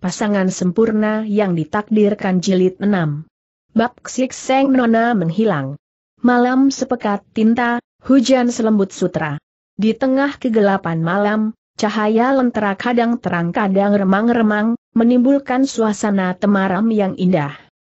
pasangan sempurna yang ditakdirkan jilid 6. Bab Ksik Seng Nona menghilang. Malam sepekat tinta, hujan selembut sutra. Di tengah kegelapan malam, cahaya lentera kadang terang kadang remang-remang, menimbulkan suasana temaram yang indah.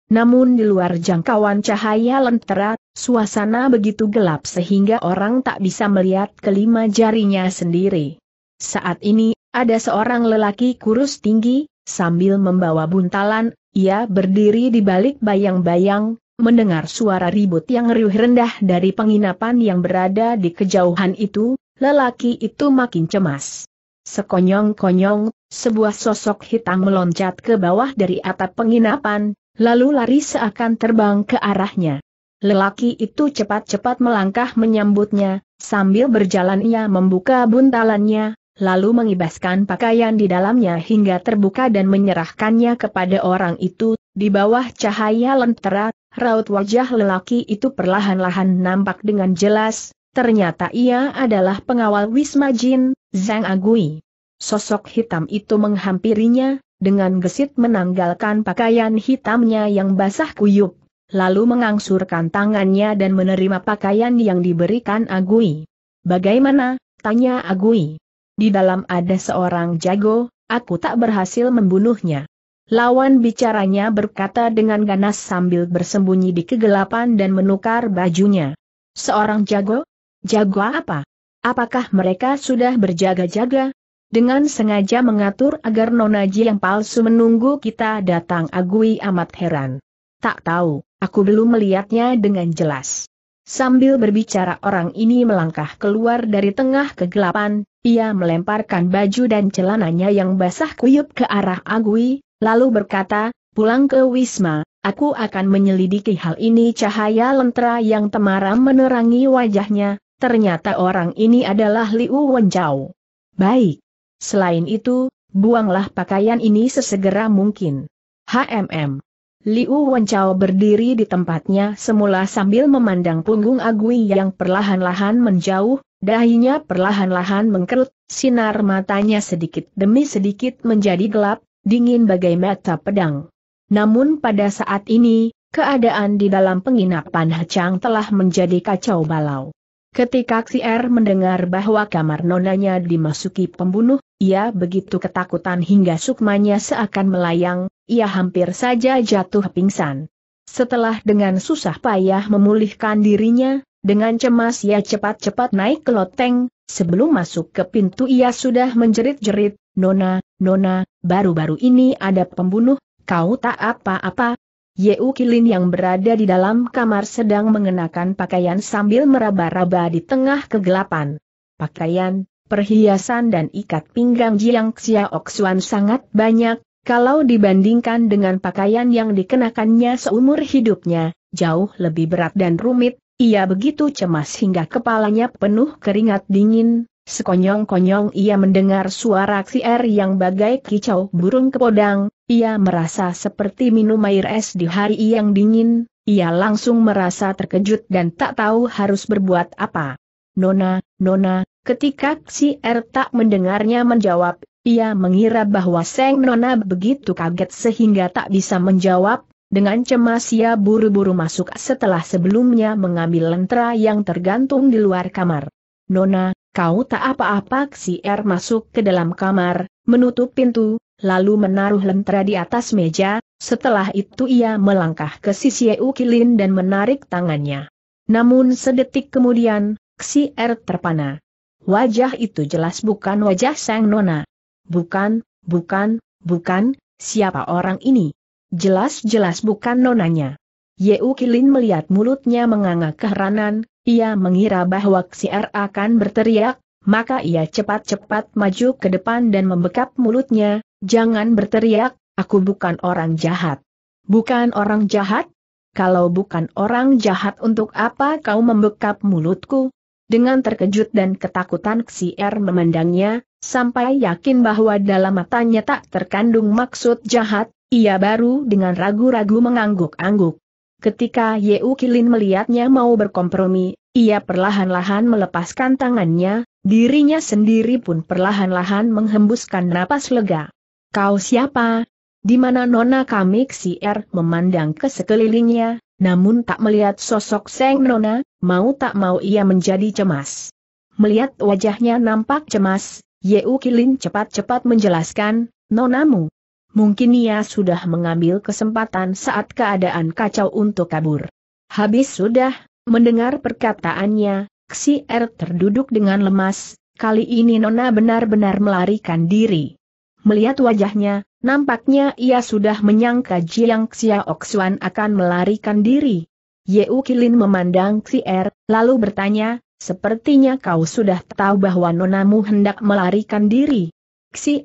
Namun di luar jangkauan cahaya lentera, suasana begitu gelap sehingga orang tak bisa melihat kelima jarinya sendiri. Saat ini, ada seorang lelaki kurus tinggi, Sambil membawa buntalan, ia berdiri di balik bayang-bayang, mendengar suara ribut yang riuh rendah dari penginapan yang berada di kejauhan itu, lelaki itu makin cemas. Sekonyong-konyong, sebuah sosok hitam meloncat ke bawah dari atap penginapan, lalu lari seakan terbang ke arahnya. Lelaki itu cepat-cepat melangkah menyambutnya, sambil berjalan ia membuka buntalannya, lalu mengibaskan pakaian di dalamnya hingga terbuka dan menyerahkannya kepada orang itu, di bawah cahaya lentera, raut wajah lelaki itu perlahan-lahan nampak dengan jelas, ternyata ia adalah pengawal Wisma Jin, Zhang Agui. Sosok hitam itu menghampirinya, dengan gesit menanggalkan pakaian hitamnya yang basah kuyup, lalu mengangsurkan tangannya dan menerima pakaian yang diberikan Agui. Bagaimana, tanya Agui di dalam ada seorang jago, aku tak berhasil membunuhnya. Lawan bicaranya berkata dengan ganas sambil bersembunyi di kegelapan dan menukar bajunya. Seorang jago? Jago apa? Apakah mereka sudah berjaga-jaga? Dengan sengaja mengatur agar nonaji yang palsu menunggu kita datang Agui amat heran. Tak tahu, aku belum melihatnya dengan jelas. Sambil berbicara orang ini melangkah keluar dari tengah kegelapan, ia melemparkan baju dan celananya yang basah kuyup ke arah Agui, lalu berkata, pulang ke Wisma, aku akan menyelidiki hal ini cahaya lentera yang temaram menerangi wajahnya, ternyata orang ini adalah Liu Wenjau. Baik. Selain itu, buanglah pakaian ini sesegera mungkin. HMM Liu Wenchao berdiri di tempatnya semula sambil memandang punggung Agui yang perlahan-lahan menjauh, dahinya perlahan-lahan mengkerut, sinar matanya sedikit demi sedikit menjadi gelap, dingin bagai mata pedang. Namun pada saat ini, keadaan di dalam penginapan Hacang telah menjadi kacau balau. Ketika Xier mendengar bahwa kamar nonanya dimasuki pembunuh, ia begitu ketakutan hingga sukmanya seakan melayang, ia hampir saja jatuh pingsan. Setelah dengan susah payah memulihkan dirinya, dengan cemas ia cepat-cepat naik ke loteng, sebelum masuk ke pintu ia sudah menjerit-jerit, Nona, Nona, baru-baru ini ada pembunuh, kau tak apa-apa, Yeu Kilin yang berada di dalam kamar sedang mengenakan pakaian sambil meraba-raba di tengah kegelapan. Pakaian, perhiasan dan ikat pinggang Jiang Xiaoxuan sangat banyak, kalau dibandingkan dengan pakaian yang dikenakannya seumur hidupnya, jauh lebih berat dan rumit, ia begitu cemas hingga kepalanya penuh keringat dingin, sekonyong-konyong ia mendengar suara ksiar er yang bagai kicau burung kepodang, ia merasa seperti minum air es di hari yang dingin, ia langsung merasa terkejut dan tak tahu harus berbuat apa. Nona, Nona, ketika si R er tak mendengarnya menjawab, ia mengira bahwa Seng Nona begitu kaget sehingga tak bisa menjawab, dengan cemas ia buru-buru masuk setelah sebelumnya mengambil lentera yang tergantung di luar kamar. Nona, kau tak apa-apa si R er masuk ke dalam kamar, menutup pintu, lalu menaruh lentera di atas meja, setelah itu ia melangkah ke sisi Ukilin dan menarik tangannya. Namun sedetik kemudian, Xi Er terpana. Wajah itu jelas bukan wajah sang nona. Bukan, bukan, bukan, siapa orang ini? Jelas-jelas bukan nonanya. Yeu Kilin melihat mulutnya menganga keheranan, ia mengira bahwa Er akan berteriak, maka ia cepat-cepat maju ke depan dan membekap mulutnya, Jangan berteriak, aku bukan orang jahat. Bukan orang jahat? Kalau bukan orang jahat untuk apa kau membekap mulutku? Dengan terkejut dan ketakutan Er memandangnya, sampai yakin bahwa dalam matanya tak terkandung maksud jahat, ia baru dengan ragu-ragu mengangguk-angguk. Ketika U Kilin melihatnya mau berkompromi, ia perlahan-lahan melepaskan tangannya, dirinya sendiri pun perlahan-lahan menghembuskan napas lega. Kau siapa? Di mana Nona Kamik R memandang ke sekelilingnya, namun tak melihat sosok Seng Nona, mau tak mau ia menjadi cemas. Melihat wajahnya nampak cemas, Yeu Kilin cepat-cepat menjelaskan, Nonamu. Mungkin ia sudah mengambil kesempatan saat keadaan kacau untuk kabur. Habis sudah, mendengar perkataannya, Xier terduduk dengan lemas, kali ini Nona benar-benar melarikan diri. Melihat wajahnya, nampaknya ia sudah menyangka Jiang Xiaoxuan akan melarikan diri. Ye Kilin memandang Er, lalu bertanya, sepertinya kau sudah tahu bahwa nonamu hendak melarikan diri.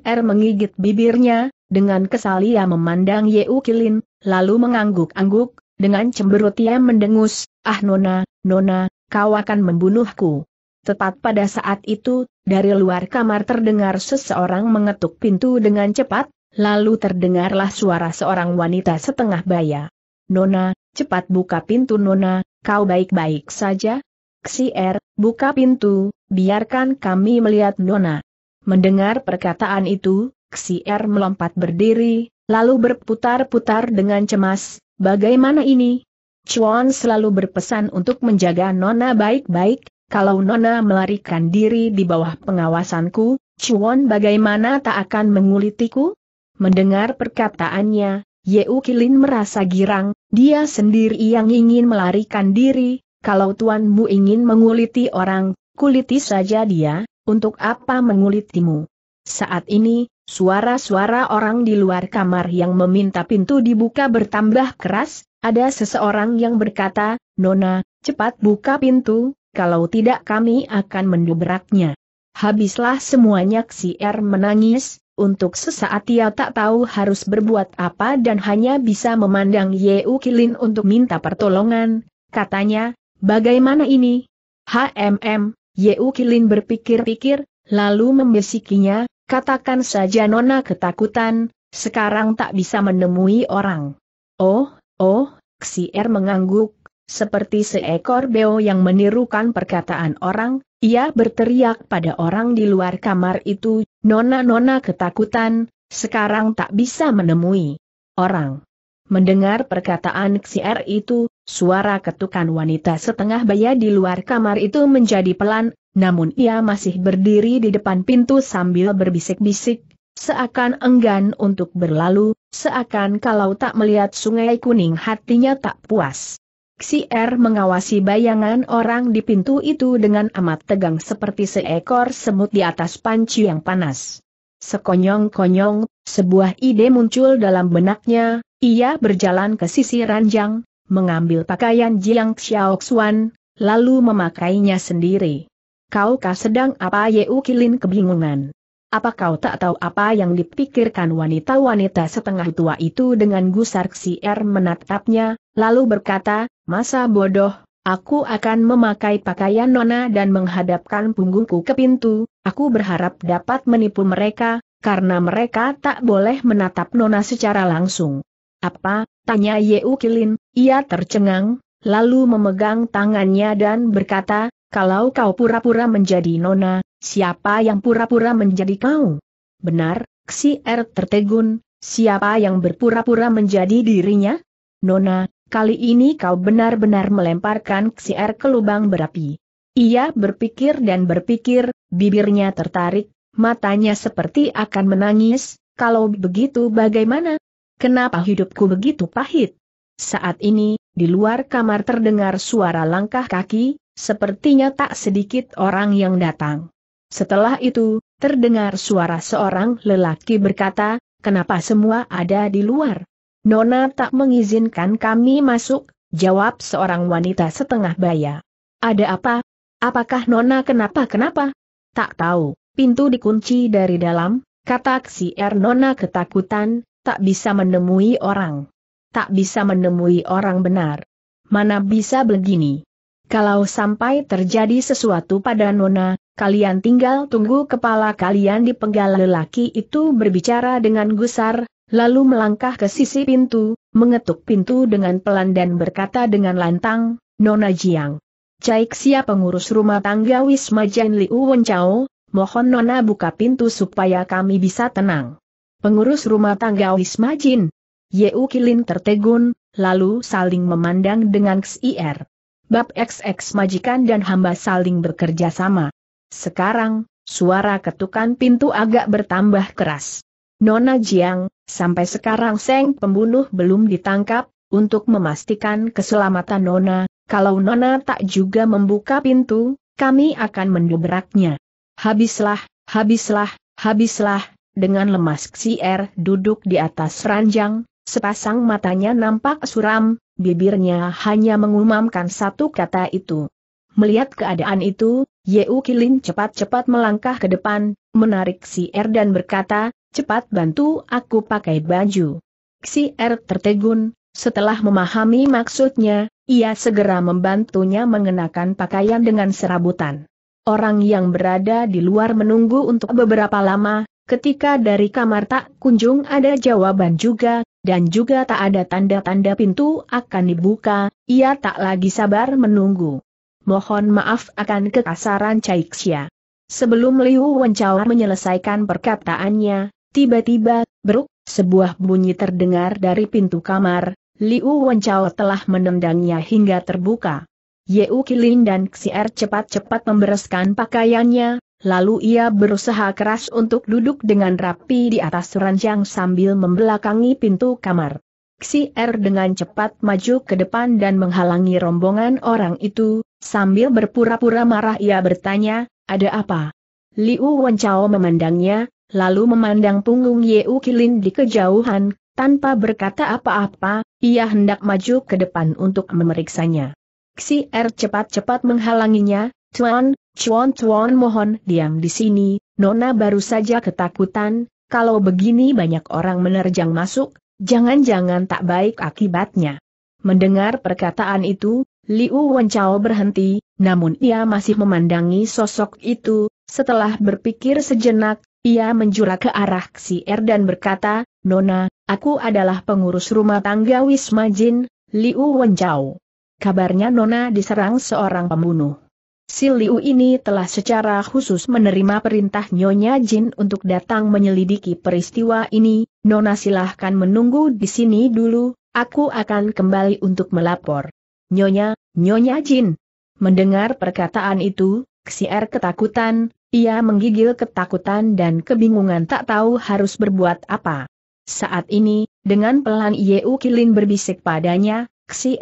Er menggigit bibirnya, dengan kesal ia memandang Ye Kilin, lalu mengangguk-angguk, dengan cemberut ia mendengus, ah nona, nona, kau akan membunuhku. Tepat pada saat itu, dari luar kamar terdengar seseorang mengetuk pintu dengan cepat, lalu terdengarlah suara seorang wanita setengah baya. Nona, cepat buka pintu Nona, kau baik-baik saja? Ksir, er, buka pintu, biarkan kami melihat Nona. Mendengar perkataan itu, Ksir er melompat berdiri, lalu berputar-putar dengan cemas, bagaimana ini? Chuan selalu berpesan untuk menjaga Nona baik-baik, kalau Nona melarikan diri di bawah pengawasanku, Chuan bagaimana tak akan mengulitiku? Mendengar perkataannya, Yeu Kilin merasa girang, dia sendiri yang ingin melarikan diri, kalau tuanmu ingin menguliti orang, kuliti saja dia, untuk apa mengulitimu? Saat ini, suara-suara orang di luar kamar yang meminta pintu dibuka bertambah keras, ada seseorang yang berkata, Nona, cepat buka pintu, kalau tidak kami akan mendobraknya. Habislah semuanya si R er menangis, untuk sesaat ia tak tahu harus berbuat apa dan hanya bisa memandang Yeu Kilin untuk minta pertolongan, katanya, bagaimana ini? HMM, Yeu Kilin berpikir-pikir, lalu membesikinya, katakan saja Nona ketakutan, sekarang tak bisa menemui orang. Oh, oh, Xier mengangguk, seperti seekor beo yang menirukan perkataan orang, ia berteriak pada orang di luar kamar itu, Nona-nona ketakutan, sekarang tak bisa menemui orang. Mendengar perkataan Xier itu, suara ketukan wanita setengah baya di luar kamar itu menjadi pelan, namun ia masih berdiri di depan pintu sambil berbisik-bisik, seakan enggan untuk berlalu, seakan kalau tak melihat sungai kuning hatinya tak puas. Xier mengawasi bayangan orang di pintu itu dengan amat tegang seperti seekor semut di atas panci yang panas. Sekonyong-konyong, sebuah ide muncul dalam benaknya, ia berjalan ke sisi ranjang, mengambil pakaian Jiang Xiaoxuan, lalu memakainya sendiri. Kau kah sedang apa Yeu Kilin kebingungan. Apa kau tak tahu apa yang dipikirkan wanita-wanita setengah tua itu dengan gusar Xier menatapnya, lalu berkata, Masa bodoh, aku akan memakai pakaian nona dan menghadapkan punggungku ke pintu, aku berharap dapat menipu mereka, karena mereka tak boleh menatap nona secara langsung. Apa? Tanya Yeu Kilin, ia tercengang, lalu memegang tangannya dan berkata, kalau kau pura-pura menjadi nona, siapa yang pura-pura menjadi kau? Benar, Xi Er tertegun, siapa yang berpura-pura menjadi dirinya? Nona, kali ini kau benar-benar melemparkan Xiar ke lubang berapi. Ia berpikir dan berpikir, bibirnya tertarik, matanya seperti akan menangis, kalau begitu bagaimana? Kenapa hidupku begitu pahit? Saat ini, di luar kamar terdengar suara langkah kaki, sepertinya tak sedikit orang yang datang. Setelah itu, terdengar suara seorang lelaki berkata, kenapa semua ada di luar? Nona tak mengizinkan kami masuk, jawab seorang wanita setengah baya. Ada apa? Apakah Nona kenapa-kenapa? Tak tahu, pintu dikunci dari dalam, kata si R Nona ketakutan, tak bisa menemui orang. Tak bisa menemui orang benar. Mana bisa begini? Kalau sampai terjadi sesuatu pada Nona, kalian tinggal tunggu kepala kalian dipenggal lelaki itu berbicara dengan gusar, lalu melangkah ke sisi pintu, mengetuk pintu dengan pelan dan berkata dengan lantang, Nona Jiang. Cai siap pengurus rumah tangga Wisma Jan Liu Wenchao, mohon Nona buka pintu supaya kami bisa tenang. Pengurus rumah tangga Wisma Jin. Yeu Kilin tertegun, lalu saling memandang dengan XIR. Bab XX majikan dan hamba saling bekerja sama. Sekarang, suara ketukan pintu agak bertambah keras. Nona Jiang, sampai sekarang Seng pembunuh belum ditangkap, untuk memastikan keselamatan Nona, kalau Nona tak juga membuka pintu, kami akan mendobraknya. Habislah, habislah, habislah, dengan lemas si R er duduk di atas ranjang, sepasang matanya nampak suram, bibirnya hanya mengumamkan satu kata itu. Melihat keadaan itu, Yeu Kilin cepat-cepat melangkah ke depan, menarik si R er dan berkata, cepat bantu aku pakai baju. Si R tertegun, setelah memahami maksudnya, ia segera membantunya mengenakan pakaian dengan serabutan. Orang yang berada di luar menunggu untuk beberapa lama, ketika dari kamar tak kunjung ada jawaban juga, dan juga tak ada tanda-tanda pintu akan dibuka, ia tak lagi sabar menunggu. Mohon maaf akan kekasaran Caixia. Sebelum Liu Wencao menyelesaikan perkataannya, Tiba-tiba, beruk, sebuah bunyi terdengar dari pintu kamar, Liu Wenchao telah menendangnya hingga terbuka. Yeu Kilin dan Xier cepat-cepat membereskan pakaiannya, lalu ia berusaha keras untuk duduk dengan rapi di atas ranjang sambil membelakangi pintu kamar. Xier dengan cepat maju ke depan dan menghalangi rombongan orang itu, sambil berpura-pura marah ia bertanya, ada apa? Liu Wenchao memandangnya, lalu memandang punggung Yeu Kilin di kejauhan, tanpa berkata apa-apa, ia hendak maju ke depan untuk memeriksanya. Xi Er cepat-cepat menghalanginya, Tuan, Chuan Tuan mohon diam di sini, Nona baru saja ketakutan, kalau begini banyak orang menerjang masuk, jangan-jangan tak baik akibatnya. Mendengar perkataan itu, Liu Wenchao berhenti, namun ia masih memandangi sosok itu, setelah berpikir sejenak, ia menjura ke arah si Er dan berkata, Nona, aku adalah pengurus rumah tangga Wisma Jin, Liu Wenjau. Kabarnya Nona diserang seorang pembunuh. Si Liu ini telah secara khusus menerima perintah Nyonya Jin untuk datang menyelidiki peristiwa ini, Nona silahkan menunggu di sini dulu, aku akan kembali untuk melapor. Nyonya, Nyonya Jin. Mendengar perkataan itu, Xier ketakutan, ia menggigil ketakutan dan kebingungan tak tahu harus berbuat apa. Saat ini, dengan pelan Yeu Kilin berbisik padanya,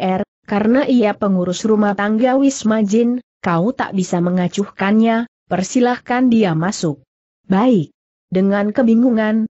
Er, karena ia pengurus rumah tangga Wisma Jin, kau tak bisa mengacuhkannya, persilahkan dia masuk. Baik. Dengan kebingungan,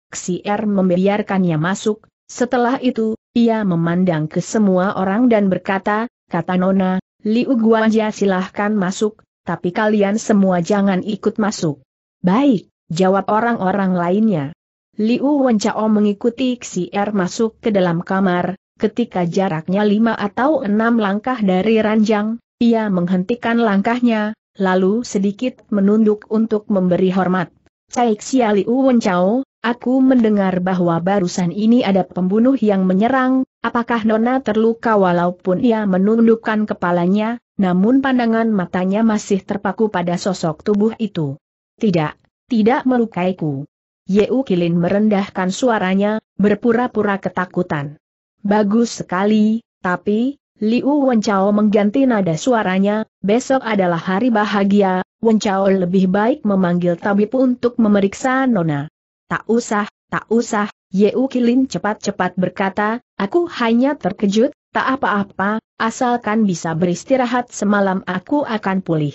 Er membiarkannya masuk, setelah itu, ia memandang ke semua orang dan berkata, kata Nona, Liu Guanjia silahkan masuk, tapi kalian semua jangan ikut masuk. Baik, jawab orang-orang lainnya. Liu Wenchao mengikuti Er masuk ke dalam kamar, ketika jaraknya lima atau enam langkah dari ranjang, ia menghentikan langkahnya, lalu sedikit menunduk untuk memberi hormat. Cai Xia Liu Wenchao, aku mendengar bahwa barusan ini ada pembunuh yang menyerang, Apakah Nona terluka walaupun ia menundukkan kepalanya, namun pandangan matanya masih terpaku pada sosok tubuh itu. Tidak, tidak melukaiku. Yeu Kilin merendahkan suaranya, berpura-pura ketakutan. Bagus sekali, tapi, Liu Wencao mengganti nada suaranya, besok adalah hari bahagia, Wencao lebih baik memanggil tabib untuk memeriksa Nona. Tak usah, tak usah, Yeu Kilin cepat-cepat berkata, aku hanya terkejut, tak apa-apa, asalkan bisa beristirahat semalam aku akan pulih.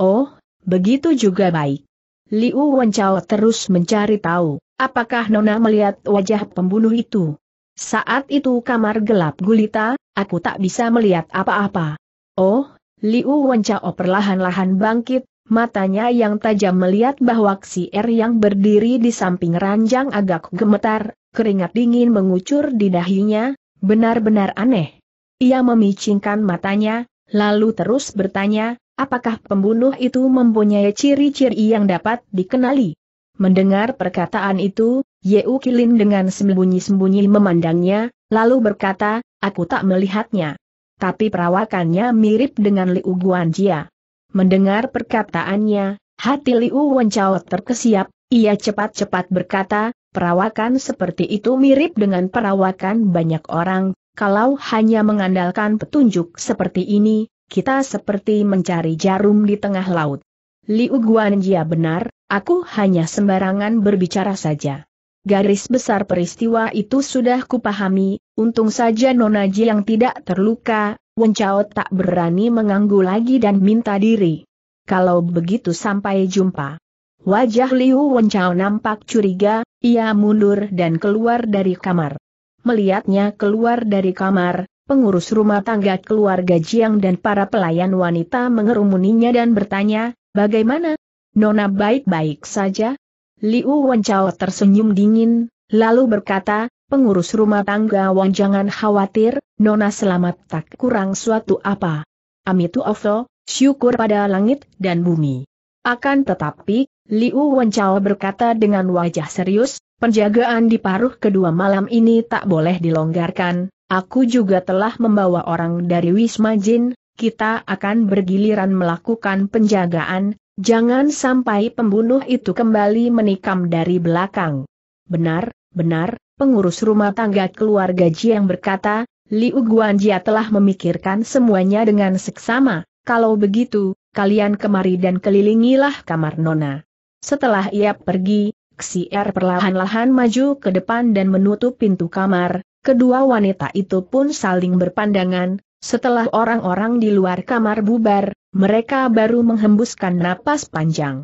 Oh, begitu juga baik. Liu Wenchao terus mencari tahu, apakah Nona melihat wajah pembunuh itu. Saat itu kamar gelap gulita, aku tak bisa melihat apa-apa. Oh, Liu Wenchao perlahan-lahan bangkit, matanya yang tajam melihat bahwa si R er yang berdiri di samping ranjang agak gemetar, keringat dingin mengucur di dahinya, benar-benar aneh. Ia memicingkan matanya, lalu terus bertanya, apakah pembunuh itu mempunyai ciri-ciri yang dapat dikenali? Mendengar perkataan itu, Yeu Kilin dengan sembunyi-sembunyi memandangnya, lalu berkata, aku tak melihatnya. Tapi perawakannya mirip dengan Liu Guanjia. Mendengar perkataannya, hati Liu Wenchao terkesiap, ia cepat-cepat berkata, perawakan seperti itu mirip dengan perawakan banyak orang, kalau hanya mengandalkan petunjuk seperti ini, kita seperti mencari jarum di tengah laut. Liu Guanjia benar, aku hanya sembarangan berbicara saja. Garis besar peristiwa itu sudah kupahami, untung saja Nona Ji yang tidak terluka, Wen Chao tak berani mengganggu lagi dan minta diri. Kalau begitu sampai jumpa. Wajah Liu Wen Chao nampak curiga, ia mundur dan keluar dari kamar. Melihatnya keluar dari kamar, pengurus rumah tangga keluarga Jiang dan para pelayan wanita mengerumuninya dan bertanya, bagaimana? Nona baik-baik saja? Liu Wen Chao tersenyum dingin, lalu berkata, pengurus rumah tangga Wong jangan khawatir, Nona selamat tak kurang suatu apa. Amitu Ovo, syukur pada langit dan bumi. Akan tetapi, Liu Wencao berkata dengan wajah serius, penjagaan di paruh kedua malam ini tak boleh dilonggarkan, aku juga telah membawa orang dari Wisma Jin, kita akan bergiliran melakukan penjagaan, jangan sampai pembunuh itu kembali menikam dari belakang. Benar, benar, pengurus rumah tangga keluarga Jiang berkata, Liu Guanjia telah memikirkan semuanya dengan seksama, kalau begitu, kalian kemari dan kelilingilah kamar Nona. Setelah ia pergi, Xier perlahan-lahan maju ke depan dan menutup pintu kamar, kedua wanita itu pun saling berpandangan, setelah orang-orang di luar kamar bubar, mereka baru menghembuskan napas panjang.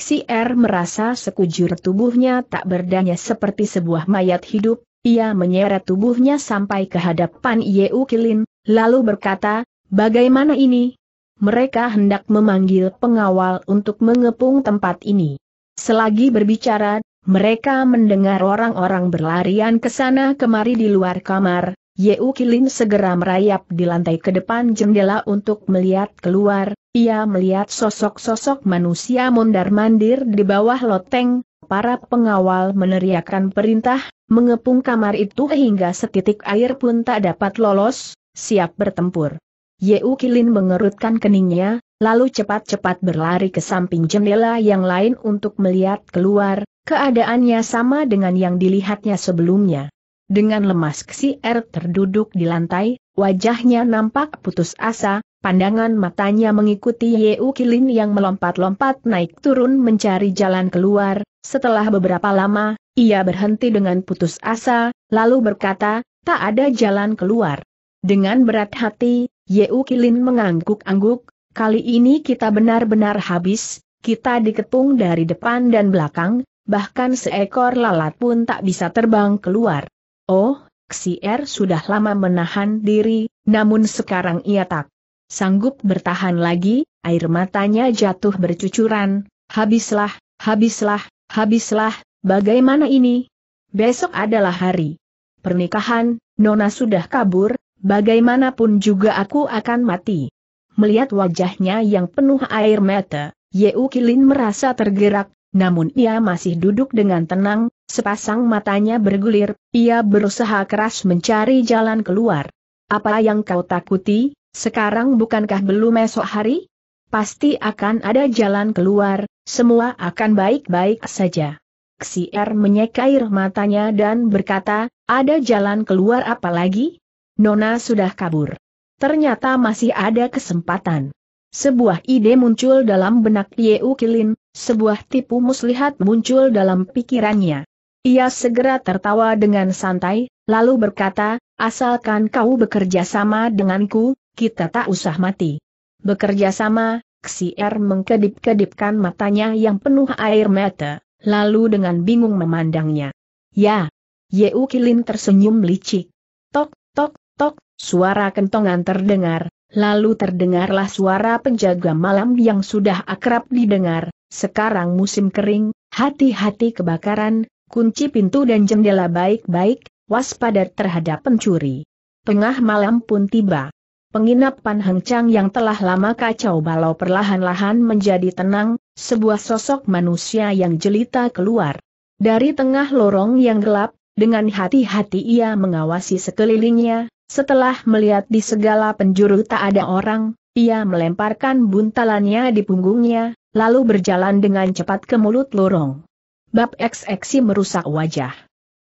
Si R er merasa sekujur tubuhnya tak berdaya seperti sebuah mayat hidup, ia menyeret tubuhnya sampai ke hadapan Yeu Kilin, lalu berkata, bagaimana ini? Mereka hendak memanggil pengawal untuk mengepung tempat ini. Selagi berbicara, mereka mendengar orang-orang berlarian ke sana kemari di luar kamar, Yeu Kilin segera merayap di lantai ke depan jendela untuk melihat keluar, ia melihat sosok-sosok manusia mondar-mandir di bawah loteng, para pengawal meneriakan perintah, mengepung kamar itu hingga setitik air pun tak dapat lolos, siap bertempur. Yeu Kilin mengerutkan keningnya, lalu cepat-cepat berlari ke samping jendela yang lain untuk melihat keluar, keadaannya sama dengan yang dilihatnya sebelumnya. Dengan lemas si R terduduk di lantai, wajahnya nampak putus asa, Pandangan matanya mengikuti Yeu Kilin yang melompat-lompat naik turun mencari jalan keluar, setelah beberapa lama, ia berhenti dengan putus asa, lalu berkata, tak ada jalan keluar. Dengan berat hati, Yeu Kilin mengangguk-angguk, kali ini kita benar-benar habis, kita dikepung dari depan dan belakang, bahkan seekor lalat pun tak bisa terbang keluar. Oh, Xier sudah lama menahan diri, namun sekarang ia tak sanggup bertahan lagi, air matanya jatuh bercucuran, habislah, habislah, habislah, bagaimana ini? Besok adalah hari pernikahan, Nona sudah kabur, bagaimanapun juga aku akan mati. Melihat wajahnya yang penuh air mata, Yeu Kilin merasa tergerak, namun ia masih duduk dengan tenang, sepasang matanya bergulir, ia berusaha keras mencari jalan keluar. Apa yang kau takuti? Sekarang bukankah belum esok hari? Pasti akan ada jalan keluar, semua akan baik-baik saja. Xier menyekair matanya dan berkata, ada jalan keluar apa lagi? Nona sudah kabur. Ternyata masih ada kesempatan. Sebuah ide muncul dalam benak Yeu Kilin, sebuah tipu muslihat muncul dalam pikirannya. Ia segera tertawa dengan santai, lalu berkata, asalkan kau bekerja sama denganku, kita tak usah mati. Bekerja sama, Xier mengkedip-kedipkan matanya yang penuh air mata, lalu dengan bingung memandangnya. Ya, Yeu Kilin tersenyum licik. Tok, tok, tok, suara kentongan terdengar, lalu terdengarlah suara penjaga malam yang sudah akrab didengar, sekarang musim kering, hati-hati kebakaran, kunci pintu dan jendela baik-baik, waspada terhadap pencuri. Tengah malam pun tiba. Penginapan hengcang yang telah lama kacau balau perlahan-lahan menjadi tenang, sebuah sosok manusia yang jelita keluar. Dari tengah lorong yang gelap, dengan hati-hati ia mengawasi sekelilingnya, setelah melihat di segala penjuru tak ada orang, ia melemparkan buntalannya di punggungnya, lalu berjalan dengan cepat ke mulut lorong. Bab ekseksi merusak wajah.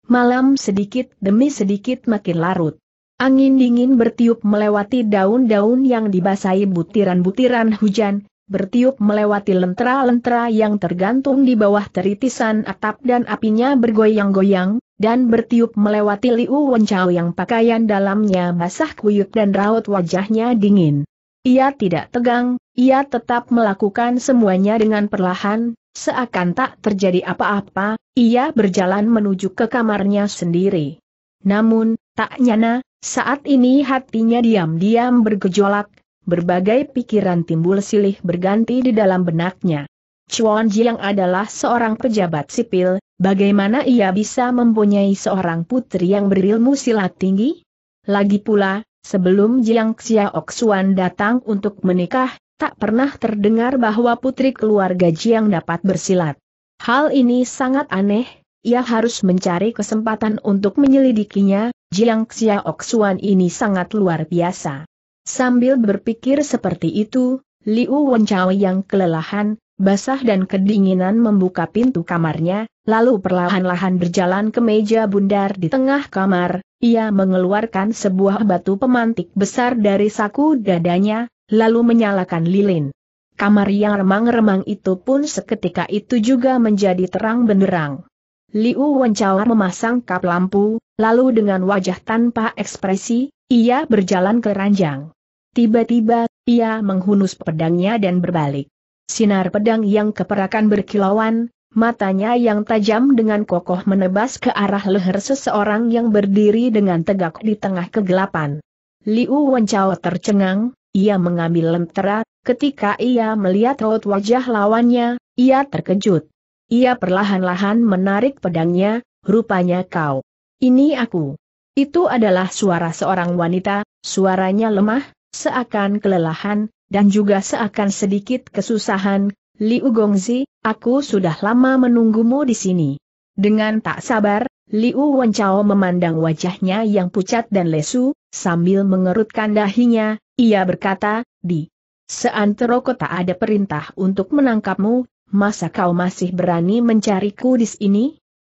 Malam sedikit demi sedikit makin larut. Angin dingin bertiup melewati daun-daun yang dibasahi butiran-butiran hujan, bertiup melewati lentera-lentera yang tergantung di bawah teritisan atap dan apinya bergoyang-goyang, dan bertiup melewati Liu wencau yang pakaian dalamnya basah kuyuk dan raut wajahnya dingin. Ia tidak tegang, ia tetap melakukan semuanya dengan perlahan, seakan tak terjadi apa-apa, ia berjalan menuju ke kamarnya sendiri. Namun, Tak nyana, saat ini hatinya diam-diam bergejolak, berbagai pikiran timbul silih berganti di dalam benaknya. Chuan Jiang adalah seorang pejabat sipil, bagaimana ia bisa mempunyai seorang putri yang berilmu silat tinggi? Lagi pula, sebelum Jiang Xiaok Xuan datang untuk menikah, tak pernah terdengar bahwa putri keluarga Jiang dapat bersilat. Hal ini sangat aneh, ia harus mencari kesempatan untuk menyelidikinya, Jiang Xiaoxuan ini sangat luar biasa. Sambil berpikir seperti itu, Liu Wenchao yang kelelahan, basah dan kedinginan membuka pintu kamarnya, lalu perlahan-lahan berjalan ke meja bundar di tengah kamar, ia mengeluarkan sebuah batu pemantik besar dari saku dadanya, lalu menyalakan lilin. Kamar yang remang-remang itu pun seketika itu juga menjadi terang benderang. Liu Wencao memasang kap lampu, lalu dengan wajah tanpa ekspresi, ia berjalan ke ranjang. Tiba-tiba, ia menghunus pedangnya dan berbalik. Sinar pedang yang keperakan berkilauan, matanya yang tajam dengan kokoh menebas ke arah leher seseorang yang berdiri dengan tegak di tengah kegelapan. Liu Wencao tercengang, ia mengambil lentera, ketika ia melihat raut wajah lawannya, ia terkejut. Ia perlahan-lahan menarik pedangnya, rupanya kau. Ini aku. Itu adalah suara seorang wanita, suaranya lemah, seakan kelelahan, dan juga seakan sedikit kesusahan, Liu Gongzi, aku sudah lama menunggumu di sini. Dengan tak sabar, Liu Wenchao memandang wajahnya yang pucat dan lesu, sambil mengerutkan dahinya, ia berkata, di Seantero Kota ada perintah untuk menangkapmu, masa kau masih berani mencariku di sini?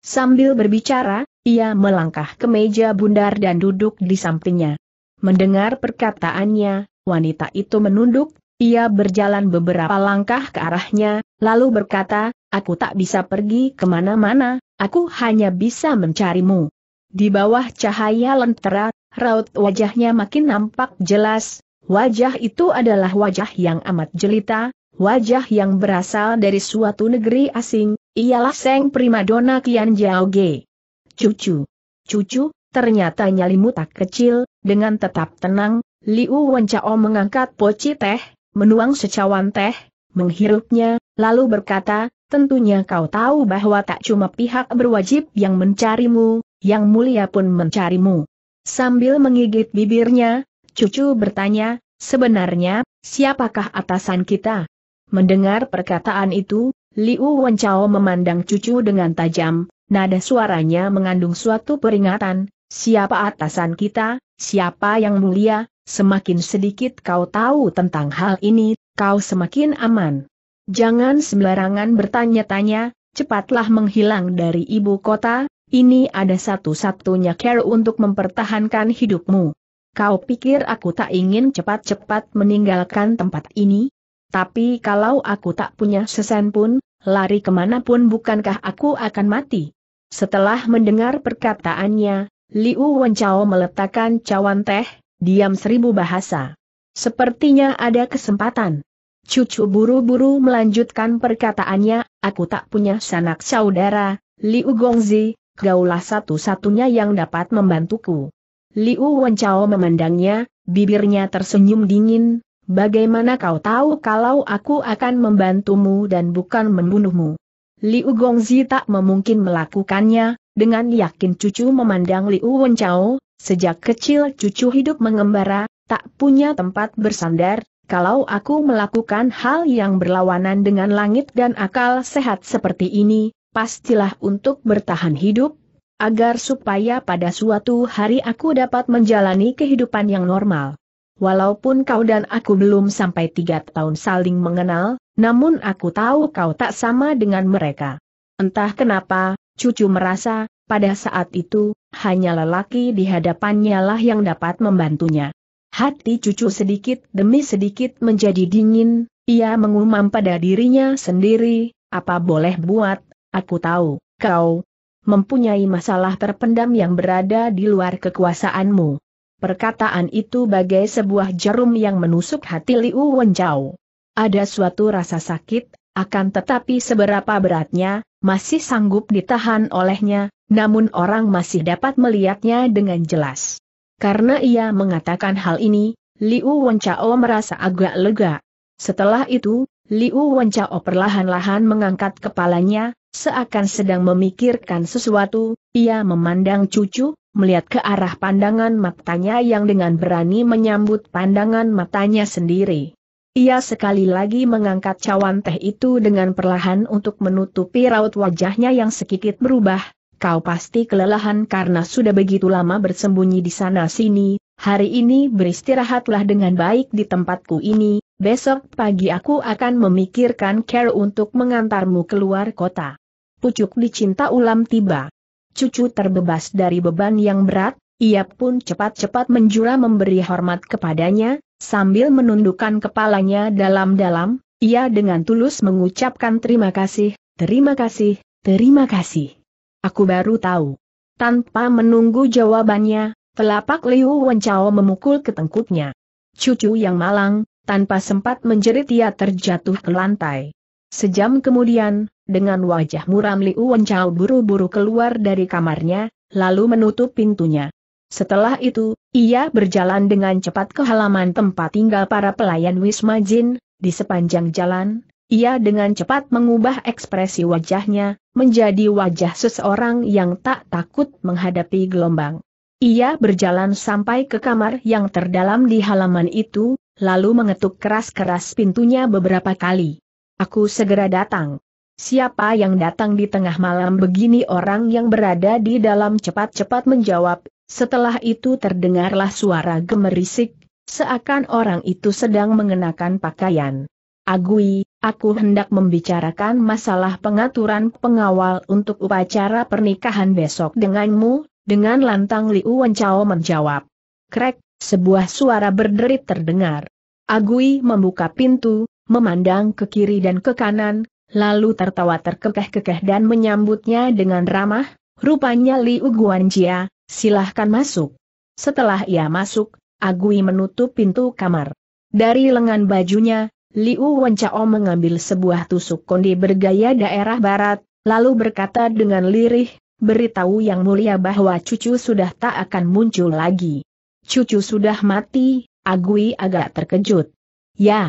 Sambil berbicara, ia melangkah ke meja bundar dan duduk di sampingnya. Mendengar perkataannya, wanita itu menunduk, ia berjalan beberapa langkah ke arahnya, lalu berkata, aku tak bisa pergi kemana-mana, aku hanya bisa mencarimu. Di bawah cahaya lentera, raut wajahnya makin nampak jelas, wajah itu adalah wajah yang amat jelita, wajah yang berasal dari suatu negeri asing, ialah Seng Primadona Kian Jaoge. Cucu. Cucu, ternyata nyalimu tak kecil, dengan tetap tenang, Liu Wencao mengangkat poci teh, menuang secawan teh, menghirupnya, lalu berkata, tentunya kau tahu bahwa tak cuma pihak berwajib yang mencarimu, yang mulia pun mencarimu. Sambil mengigit bibirnya, cucu bertanya, sebenarnya, siapakah atasan kita? Mendengar perkataan itu, Liu Wenchao memandang cucu dengan tajam, nada suaranya mengandung suatu peringatan, siapa atasan kita, siapa yang mulia, semakin sedikit kau tahu tentang hal ini, kau semakin aman. Jangan sembarangan bertanya-tanya, cepatlah menghilang dari ibu kota, ini ada satu-satunya care untuk mempertahankan hidupmu. Kau pikir aku tak ingin cepat-cepat meninggalkan tempat ini? Tapi kalau aku tak punya sesen pun, lari kemanapun bukankah aku akan mati? Setelah mendengar perkataannya, Liu Wenchao meletakkan cawan teh, diam seribu bahasa. Sepertinya ada kesempatan. Cucu buru-buru melanjutkan perkataannya, aku tak punya sanak saudara, Liu Gongzi, gaulah satu-satunya yang dapat membantuku. Liu Wenchao memandangnya, bibirnya tersenyum dingin, bagaimana kau tahu kalau aku akan membantumu dan bukan membunuhmu? Liu Gongzi tak memungkin melakukannya, dengan yakin cucu memandang Liu Wenchao, sejak kecil cucu hidup mengembara, tak punya tempat bersandar, kalau aku melakukan hal yang berlawanan dengan langit dan akal sehat seperti ini, pastilah untuk bertahan hidup, agar supaya pada suatu hari aku dapat menjalani kehidupan yang normal. Walaupun kau dan aku belum sampai tiga tahun saling mengenal, namun aku tahu kau tak sama dengan mereka. Entah kenapa, cucu merasa, pada saat itu, hanya lelaki di hadapannya lah yang dapat membantunya. Hati cucu sedikit demi sedikit menjadi dingin, ia mengumam pada dirinya sendiri, apa boleh buat, aku tahu, kau mempunyai masalah terpendam yang berada di luar kekuasaanmu. Perkataan itu bagai sebuah jarum yang menusuk hati Liu Wenjau. Ada suatu rasa sakit, akan tetapi seberapa beratnya, masih sanggup ditahan olehnya, namun orang masih dapat melihatnya dengan jelas. Karena ia mengatakan hal ini, Liu Wenjau merasa agak lega. Setelah itu, Liu Wenjau perlahan-lahan mengangkat kepalanya, seakan sedang memikirkan sesuatu, ia memandang cucu, melihat ke arah pandangan matanya yang dengan berani menyambut pandangan matanya sendiri. Ia sekali lagi mengangkat cawan teh itu dengan perlahan untuk menutupi raut wajahnya yang sedikit berubah. Kau pasti kelelahan karena sudah begitu lama bersembunyi di sana-sini, hari ini beristirahatlah dengan baik di tempatku ini, besok pagi aku akan memikirkan care untuk mengantarmu keluar kota. Pucuk dicinta ulam tiba. Cucu terbebas dari beban yang berat, ia pun cepat-cepat menjura memberi hormat kepadanya, sambil menundukkan kepalanya dalam-dalam, ia dengan tulus mengucapkan terima kasih, terima kasih, terima kasih. Aku baru tahu. Tanpa menunggu jawabannya, telapak Liu Wencao memukul ketengkutnya. Cucu yang malang, tanpa sempat menjerit ia terjatuh ke lantai. Sejam kemudian, dengan wajah muram Liu Wenchao buru-buru keluar dari kamarnya, lalu menutup pintunya. Setelah itu, ia berjalan dengan cepat ke halaman tempat tinggal para pelayan Wisma Jin, di sepanjang jalan, ia dengan cepat mengubah ekspresi wajahnya, menjadi wajah seseorang yang tak takut menghadapi gelombang. Ia berjalan sampai ke kamar yang terdalam di halaman itu, lalu mengetuk keras-keras pintunya beberapa kali. Aku segera datang. Siapa yang datang di tengah malam begini orang yang berada di dalam cepat-cepat menjawab, setelah itu terdengarlah suara gemerisik, seakan orang itu sedang mengenakan pakaian. Agui, aku hendak membicarakan masalah pengaturan pengawal untuk upacara pernikahan besok denganmu, dengan lantang Liu Wencao menjawab. Krek, sebuah suara berderit terdengar. Agui membuka pintu, memandang ke kiri dan ke kanan, lalu tertawa terkekeh-kekeh dan menyambutnya dengan ramah, rupanya Liu Guanjia, silahkan masuk. Setelah ia masuk, Agui menutup pintu kamar. Dari lengan bajunya, Liu Wenchao mengambil sebuah tusuk konde bergaya daerah barat, lalu berkata dengan lirih, beritahu yang mulia bahwa cucu sudah tak akan muncul lagi. Cucu sudah mati, Agui agak terkejut. Ya,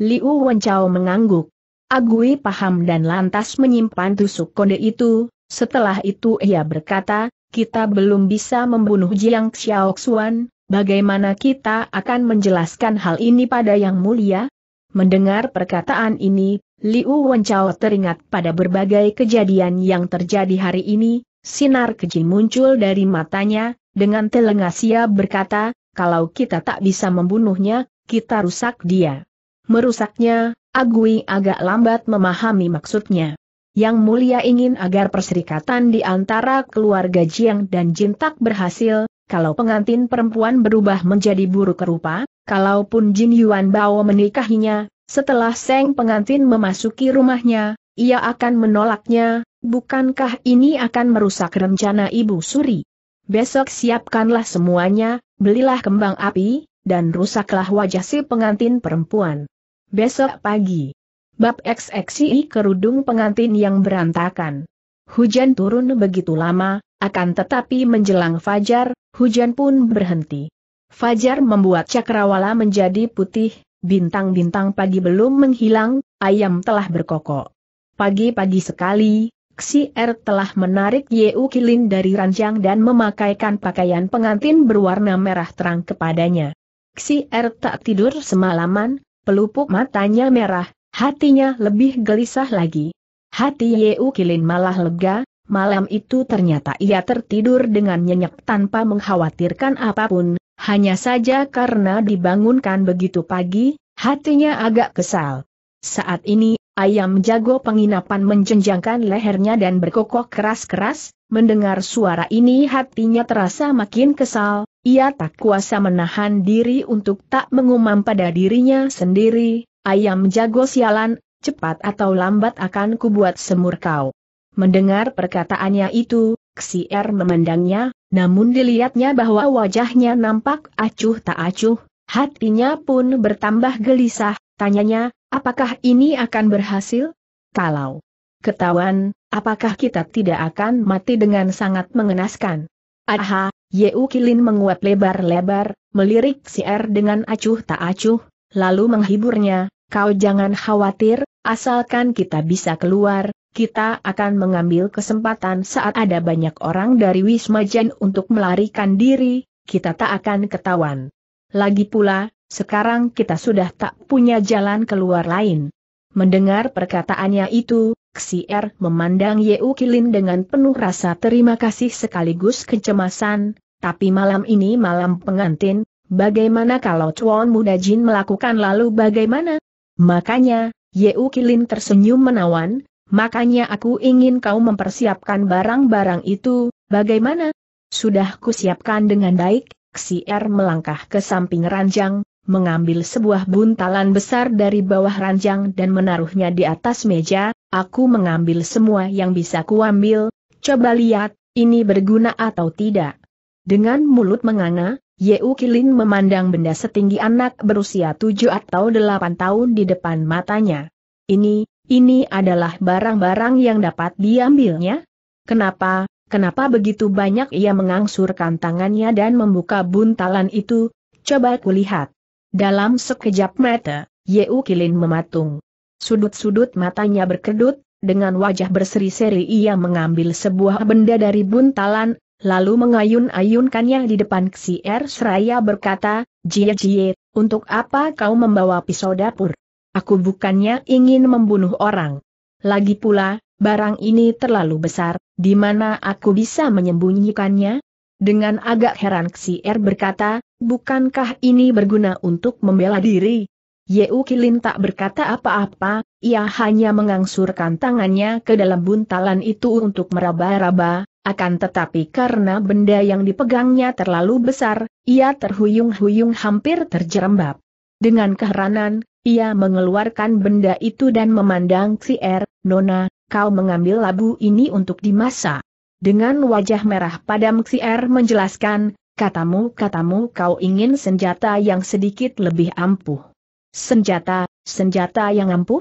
Liu Wenchao mengangguk. Agui paham dan lantas menyimpan tusuk konde itu, setelah itu ia berkata, kita belum bisa membunuh Jiang Xiaoxuan, bagaimana kita akan menjelaskan hal ini pada Yang Mulia? Mendengar perkataan ini, Liu Wenchao teringat pada berbagai kejadian yang terjadi hari ini, sinar keji muncul dari matanya, dengan telengas ia berkata, kalau kita tak bisa membunuhnya, kita rusak dia merusaknya, Agui agak lambat memahami maksudnya. Yang mulia ingin agar perserikatan di antara keluarga Jiang dan Jintak berhasil, kalau pengantin perempuan berubah menjadi buruk rupa, kalaupun Jin Yuan Bao menikahinya, setelah Seng pengantin memasuki rumahnya, ia akan menolaknya, bukankah ini akan merusak rencana Ibu Suri? Besok siapkanlah semuanya, belilah kembang api, dan rusaklah wajah si pengantin perempuan. Besok pagi. Bab XXI kerudung pengantin yang berantakan. Hujan turun begitu lama, akan tetapi menjelang fajar, hujan pun berhenti. Fajar membuat cakrawala menjadi putih, bintang-bintang pagi belum menghilang, ayam telah berkokok. Pagi-pagi sekali, Er telah menarik Yeu Kilin dari ranjang dan memakaikan pakaian pengantin berwarna merah terang kepadanya. Si R tak tidur semalaman, pelupuk matanya merah, hatinya lebih gelisah lagi. Hati Yeu Kilin malah lega, malam itu ternyata ia tertidur dengan nyenyak tanpa mengkhawatirkan apapun, hanya saja karena dibangunkan begitu pagi, hatinya agak kesal. Saat ini, ayam jago penginapan menjenjangkan lehernya dan berkokok keras-keras, Mendengar suara ini hatinya terasa makin kesal, ia tak kuasa menahan diri untuk tak mengumam pada dirinya sendiri, ayam jago sialan, cepat atau lambat akan kubuat semur kau. Mendengar perkataannya itu, Xier memandangnya, namun dilihatnya bahwa wajahnya nampak acuh tak acuh, hatinya pun bertambah gelisah, tanyanya, apakah ini akan berhasil? Kalau Ketahuan, apakah kita tidak akan mati dengan sangat mengenaskan? Aha, Yeu Kilin menguap lebar-lebar, melirik si R er dengan acuh tak acuh, lalu menghiburnya, kau jangan khawatir, asalkan kita bisa keluar, kita akan mengambil kesempatan saat ada banyak orang dari Wisma Jen untuk melarikan diri, kita tak akan ketahuan. Lagi pula, sekarang kita sudah tak punya jalan keluar lain. Mendengar perkataannya itu, Xier memandang Yeu Kilin dengan penuh rasa terima kasih sekaligus kecemasan, tapi malam ini malam pengantin, bagaimana kalau Chuan Muda Jin melakukan lalu bagaimana? Makanya, Yeu Kilin tersenyum menawan, makanya aku ingin kau mempersiapkan barang-barang itu, bagaimana? Sudah kusiapkan dengan baik, Xier melangkah ke samping ranjang, mengambil sebuah buntalan besar dari bawah ranjang dan menaruhnya di atas meja, aku mengambil semua yang bisa kuambil, coba lihat, ini berguna atau tidak. Dengan mulut menganga, Yeu Kilin memandang benda setinggi anak berusia tujuh atau delapan tahun di depan matanya. Ini, ini adalah barang-barang yang dapat diambilnya? Kenapa, kenapa begitu banyak ia mengangsurkan tangannya dan membuka buntalan itu, coba kulihat. Dalam sekejap mata, Yeu Kilin mematung. Sudut-sudut matanya berkedut, dengan wajah berseri-seri ia mengambil sebuah benda dari buntalan, lalu mengayun-ayunkannya di depan R. Er Seraya berkata, Jie Jie, untuk apa kau membawa pisau dapur? Aku bukannya ingin membunuh orang. Lagi pula, barang ini terlalu besar, di mana aku bisa menyembunyikannya? Dengan agak heran R. Er berkata, Bukankah ini berguna untuk membela diri? Yeu Kilin tak berkata apa-apa, ia hanya mengangsurkan tangannya ke dalam buntalan itu untuk meraba-raba, akan tetapi karena benda yang dipegangnya terlalu besar, ia terhuyung-huyung hampir terjerembab. Dengan keheranan, ia mengeluarkan benda itu dan memandang si Er. Nona, kau mengambil labu ini untuk dimasak. Dengan wajah merah padam si Er menjelaskan, Katamu, katamu kau ingin senjata yang sedikit lebih ampuh. Senjata, senjata yang ampuh?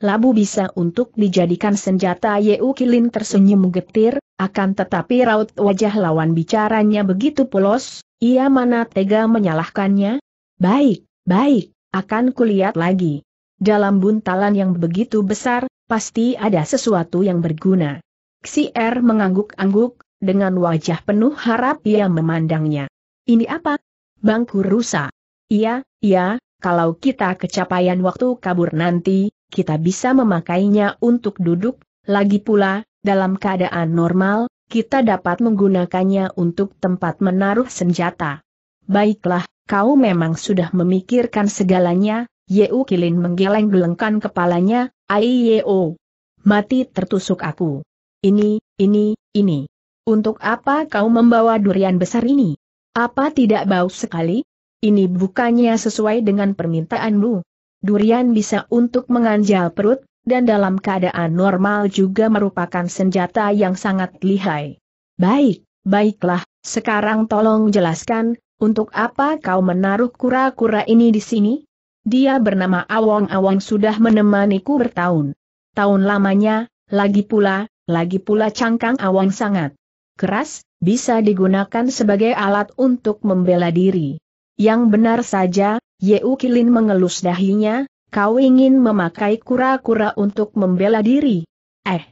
Labu bisa untuk dijadikan senjata Yeu Kilin tersenyum getir, akan tetapi raut wajah lawan bicaranya begitu polos, ia mana tega menyalahkannya? Baik, baik, akan kulihat lagi. Dalam buntalan yang begitu besar, pasti ada sesuatu yang berguna. Xier mengangguk-angguk, dengan wajah penuh harap ia memandangnya. Ini apa? Bangku rusak. Iya, iya, kalau kita kecapaian waktu kabur nanti, kita bisa memakainya untuk duduk, lagi pula, dalam keadaan normal, kita dapat menggunakannya untuk tempat menaruh senjata. Baiklah, kau memang sudah memikirkan segalanya, Yeu Kilin menggeleng-gelengkan kepalanya, Aiyeo. Mati tertusuk aku. Ini, ini, ini. Untuk apa kau membawa durian besar ini? Apa tidak bau sekali? Ini bukannya sesuai dengan permintaanmu. Durian bisa untuk menganjal perut, dan dalam keadaan normal juga merupakan senjata yang sangat lihai. Baik, baiklah, sekarang tolong jelaskan, untuk apa kau menaruh kura-kura ini di sini? Dia bernama Awang-Awang sudah menemaniku bertahun. Tahun lamanya, lagi pula, lagi pula cangkang Awang sangat keras, bisa digunakan sebagai alat untuk membela diri. Yang benar saja, Yeu Kilin mengelus dahinya, kau ingin memakai kura-kura untuk membela diri. Eh!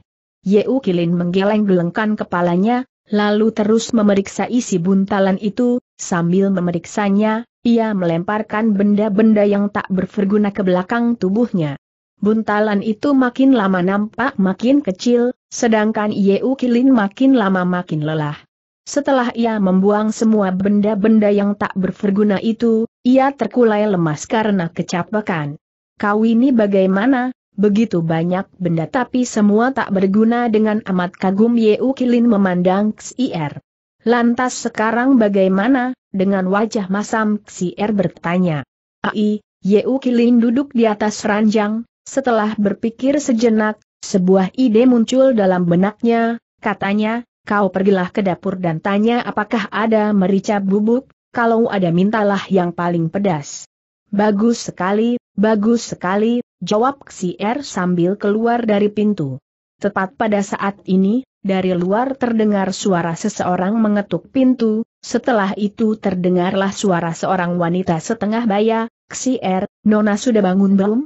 Yeu Kilin menggeleng-gelengkan kepalanya, lalu terus memeriksa isi buntalan itu, sambil memeriksanya, ia melemparkan benda-benda yang tak berguna ke belakang tubuhnya buntalan itu makin lama nampak makin kecil, sedangkan Yeu Kilin makin lama makin lelah. Setelah ia membuang semua benda-benda yang tak berguna itu, ia terkulai lemas karena kecapekan. Kau ini bagaimana? Begitu banyak benda tapi semua tak berguna dengan amat kagum Yeu Kilin memandang Xir. Er. Lantas sekarang bagaimana? Dengan wajah masam Xir er bertanya. Ai, Yeu Kilin duduk di atas ranjang, setelah berpikir sejenak, sebuah ide muncul dalam benaknya, katanya, kau pergilah ke dapur dan tanya apakah ada merica bubuk, kalau ada mintalah yang paling pedas. Bagus sekali, bagus sekali, jawab R er sambil keluar dari pintu. Tepat pada saat ini, dari luar terdengar suara seseorang mengetuk pintu, setelah itu terdengarlah suara seorang wanita setengah baya, Xier, Nona sudah bangun belum?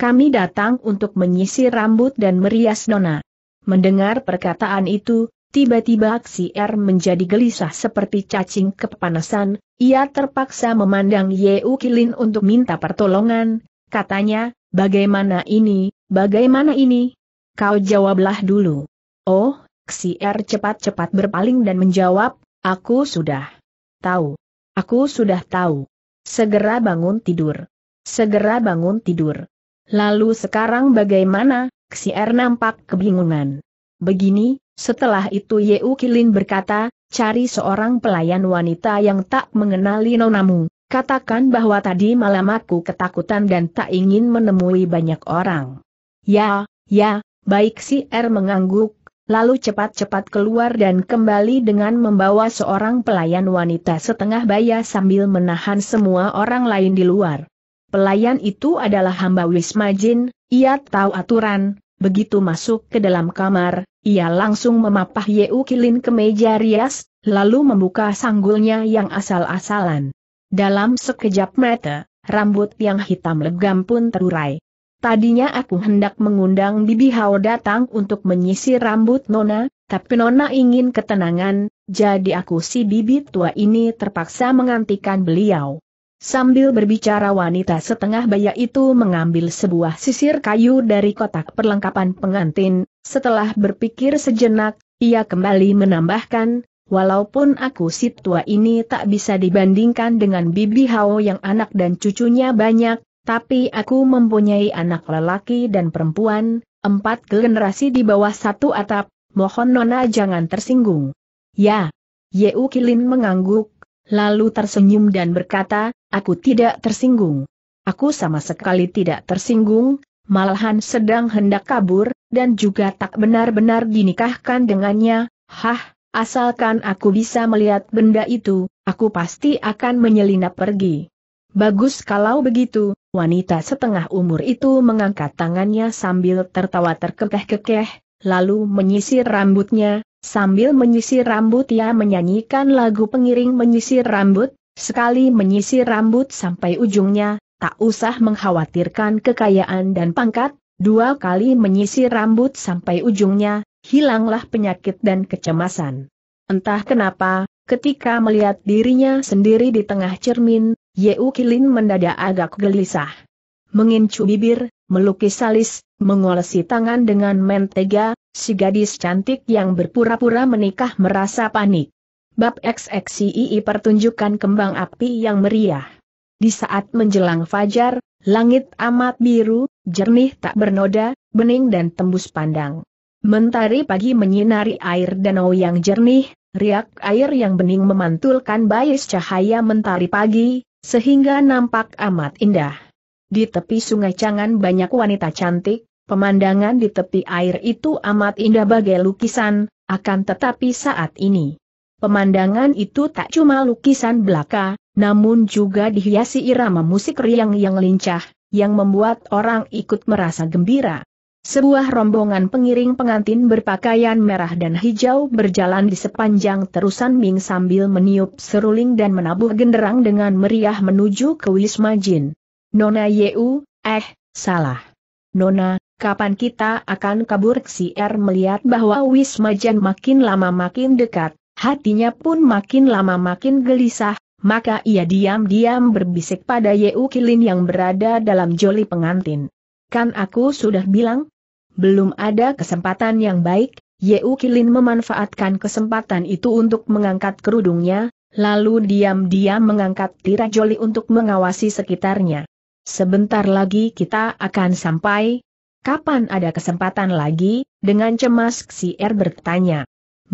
Kami datang untuk menyisir rambut dan merias Nona. Mendengar perkataan itu, tiba-tiba Aksi R er menjadi gelisah seperti cacing kepanasan, ia terpaksa memandang Yeu Kilin untuk minta pertolongan, katanya, bagaimana ini, bagaimana ini? Kau jawablah dulu. Oh, R er cepat-cepat berpaling dan menjawab, aku sudah tahu. Aku sudah tahu. Segera bangun tidur. Segera bangun tidur. Lalu sekarang bagaimana? Xier nampak kebingungan. Begini, setelah itu Yeu Kilin berkata, cari seorang pelayan wanita yang tak mengenali nonamu. Katakan bahwa tadi malam aku ketakutan dan tak ingin menemui banyak orang. Ya, ya, baik si R er mengangguk, lalu cepat-cepat keluar dan kembali dengan membawa seorang pelayan wanita setengah baya sambil menahan semua orang lain di luar. Pelayan itu adalah hamba Wisma Jin, ia tahu aturan, begitu masuk ke dalam kamar, ia langsung memapah Yeu Kilin ke meja rias, lalu membuka sanggulnya yang asal-asalan. Dalam sekejap mata, rambut yang hitam legam pun terurai. Tadinya aku hendak mengundang Bibi Hao datang untuk menyisir rambut Nona, tapi Nona ingin ketenangan, jadi aku si Bibi tua ini terpaksa mengantikan beliau. Sambil berbicara wanita setengah baya itu mengambil sebuah sisir kayu dari kotak perlengkapan pengantin, setelah berpikir sejenak, ia kembali menambahkan, walaupun aku si tua ini tak bisa dibandingkan dengan Bibi Hao yang anak dan cucunya banyak, tapi aku mempunyai anak lelaki dan perempuan, empat generasi di bawah satu atap, mohon Nona jangan tersinggung. Ya. Yeu Kilin mengangguk, lalu tersenyum dan berkata, aku tidak tersinggung. Aku sama sekali tidak tersinggung, malahan sedang hendak kabur, dan juga tak benar-benar dinikahkan dengannya, hah, asalkan aku bisa melihat benda itu, aku pasti akan menyelinap pergi. Bagus kalau begitu, wanita setengah umur itu mengangkat tangannya sambil tertawa terkekeh-kekeh, lalu menyisir rambutnya, Sambil menyisir rambut ia menyanyikan lagu pengiring menyisir rambut, sekali menyisir rambut sampai ujungnya, tak usah mengkhawatirkan kekayaan dan pangkat, dua kali menyisir rambut sampai ujungnya, hilanglah penyakit dan kecemasan. Entah kenapa, ketika melihat dirinya sendiri di tengah cermin, Yeu Kilin mendadak agak gelisah mengincu bibir, melukis alis, mengolesi tangan dengan mentega, si gadis cantik yang berpura-pura menikah merasa panik. Bab XXII pertunjukan kembang api yang meriah. Di saat menjelang fajar, langit amat biru, jernih tak bernoda, bening dan tembus pandang. Mentari pagi menyinari air danau yang jernih, riak air yang bening memantulkan bayis cahaya mentari pagi, sehingga nampak amat indah. Di tepi sungai Cangan banyak wanita cantik, pemandangan di tepi air itu amat indah bagai lukisan, akan tetapi saat ini. Pemandangan itu tak cuma lukisan belaka, namun juga dihiasi irama musik riang yang lincah, yang membuat orang ikut merasa gembira. Sebuah rombongan pengiring pengantin berpakaian merah dan hijau berjalan di sepanjang terusan Ming sambil meniup seruling dan menabuh genderang dengan meriah menuju ke Wisma Jin. Nona Yeu, eh, salah. Nona, kapan kita akan kabur Si R er melihat bahwa Wisma Jan makin lama makin dekat, hatinya pun makin lama makin gelisah, maka ia diam-diam berbisik pada Yeu Kilin yang berada dalam joli pengantin. Kan aku sudah bilang? Belum ada kesempatan yang baik, Yeu Kilin memanfaatkan kesempatan itu untuk mengangkat kerudungnya, lalu diam-diam mengangkat tirai joli untuk mengawasi sekitarnya. Sebentar lagi kita akan sampai. Kapan ada kesempatan lagi? Dengan cemas si R er bertanya.